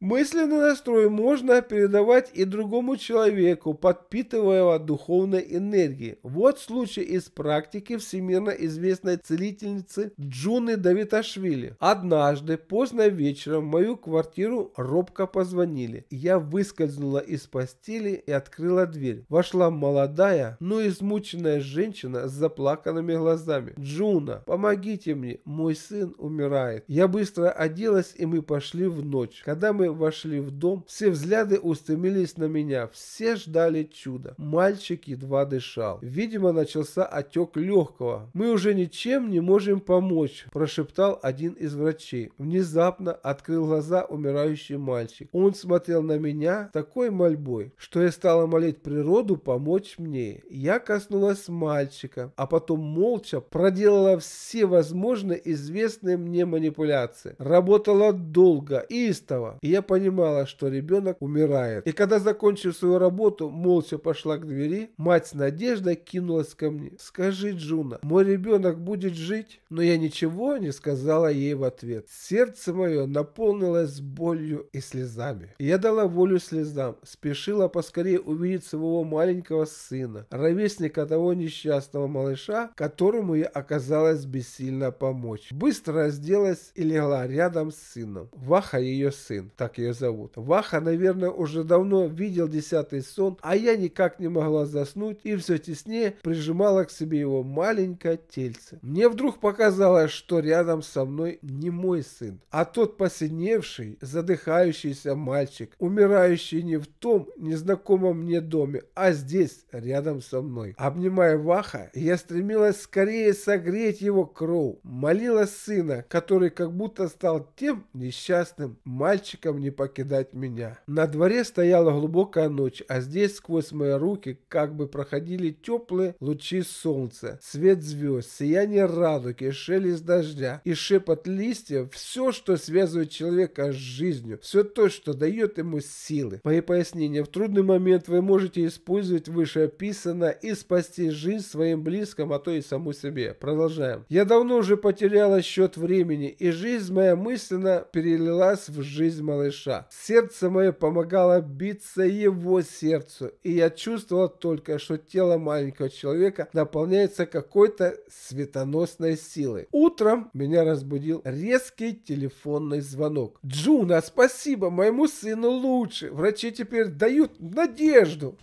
Мысленный настрой можно передавать и другому человеку, подпитывая его духовной энергией. Вот случай из практики всемирно известной целительницы Джуны Давиташвили. Однажды, поздно вечером, в мою квартиру робко позвонили. Я выскользнула из постели и открыла дверь. Вошла молодая, но измученная женщина с заплаканными глазами. «Джуна, помогите мне, мой сын умирает». Я быстро оделась, и мы пошли в ночь. Когда мы вошли в дом, все взгляды устремились на меня. Все ждали чуда. Мальчик едва дышал. Видимо, начался отек легкого. «Мы уже ничем не можем помочь», – прошептал один из врачей. Внезапно открыл глаза умирающий мальчик. Он смотрел на меня такой мольбой, что я стала молить природу помочь мне. Я коснулась мальчика, а потом молча проделала все возможные известные мне манипуляции. Работала долго, истово. И я я понимала, что ребенок умирает. И когда, закончив свою работу, молча пошла к двери, мать Надежда кинулась ко мне. «Скажи, Джуна, мой ребенок будет жить?» Но я ничего не сказала ей в ответ. Сердце мое наполнилось болью и слезами. Я дала волю слезам, спешила поскорее увидеть своего маленького сына, ровесника того несчастного малыша, которому я оказалась бессильно помочь. Быстро разделась и легла рядом с сыном. Ваха ее сын как ее зовут. Ваха, наверное, уже давно видел десятый сон, а я никак не могла заснуть и все теснее прижимала к себе его маленькое тельце. Мне вдруг показалось, что рядом со мной не мой сын, а тот посиневший, задыхающийся мальчик, умирающий не в том незнакомом мне доме, а здесь, рядом со мной. Обнимая Ваха, я стремилась скорее согреть его кровь, молила сына, который как будто стал тем несчастным мальчиком, утром не покидать меня. На дворе стояла глубокая ночь, а здесь сквозь мои руки как бы проходили теплые лучи солнца, свет звезд, сияние радуги, шелест дождя и шепот листьев, все, что связывает человека с жизнью, все то, что дает ему силы. Мои пояснения. В трудный момент вы можете использовать вышеописанное и спасти жизнь своим близким, а то и саму себе. Продолжаем. Я давно уже потеряла счет времени, и жизнь моя мысленно перелилась в жизнь молодежи малыша. Сердце мое помогало биться его сердцу, и я чувствовал только, что тело маленького человека наполняется какой-то светоносной силой. Утром меня разбудил резкий телефонный звонок. «Джуна, спасибо, моему сыну лучше. Врачи теперь дают надежду».